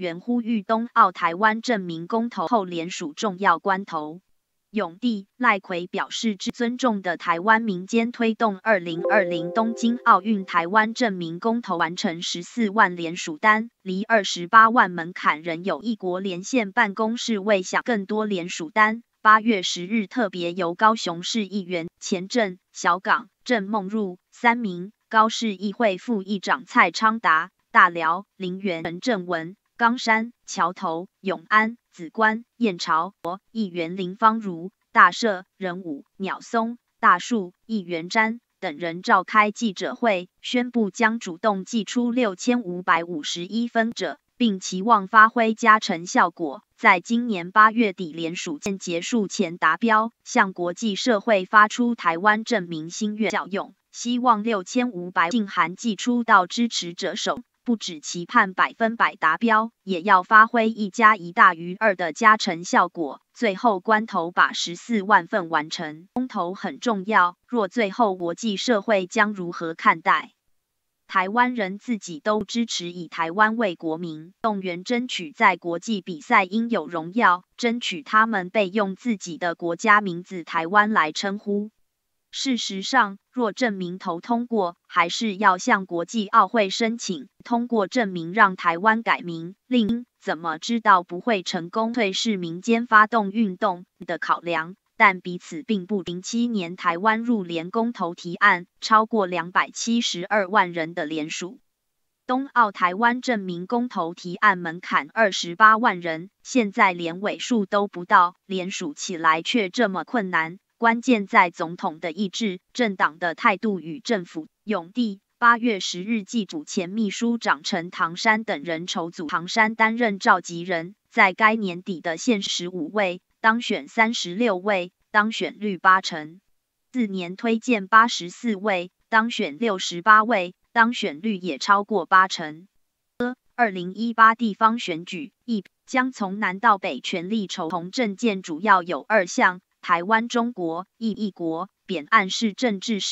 原呼吁东奥台湾证明公投后联署重要关头，永帝赖奎表示，致尊重的台湾民间推动二零二零东京奥运台湾证明公投完成十四万联署单，离二十八万门槛仍有一国连线办公室未想更多联署单。八月十日特别由高雄市议员前镇、小港、郑梦入三名高市议会副议长蔡昌达、大寮林元陈正文。冈山、桥头、永安、紫关、燕巢、一元林、芳如、大社、仁武、鸟松、大树、一元詹等人召开记者会，宣布将主动寄出六千五百五十一分者，并期望发挥加成效果，在今年八月底联署建结束前达标，向国际社会发出台湾证明心愿。效用希望六千五百禁信函寄出到支持者手。不止期盼百分百达标，也要发挥一加一大于二的加成效果。最后关头把十四万份完成，公投很重要。若最后国际社会将如何看待？台湾人自己都支持以台湾为国民，动员争取在国际比赛应有荣耀，争取他们被用自己的国家名字台湾来称呼。事实上，若证明投通过，还是要向国际奥会申请通过证明，让台湾改名。另，怎么知道不会成功？退是民间发动运动的考量，但彼此并不。零七年台湾入联公投提案超过两百七十二万人的联署，冬奥台湾证明公投提案门槛二十八万人，现在连尾数都不到，联署起来却这么困难。关键在总统的意志、政党的态度与政府。永地八月十日，继主前秘书长陈唐山等人筹组唐山担任召集人，在该年底的县十五位当选三十六位，当选率八成；四年推荐八十四位当选六十八位，当选率也超过八成。二零一八地方选举一将从南到北全力筹同政见，主要有二项。台湾，中国，一，一国，扁案是政治事。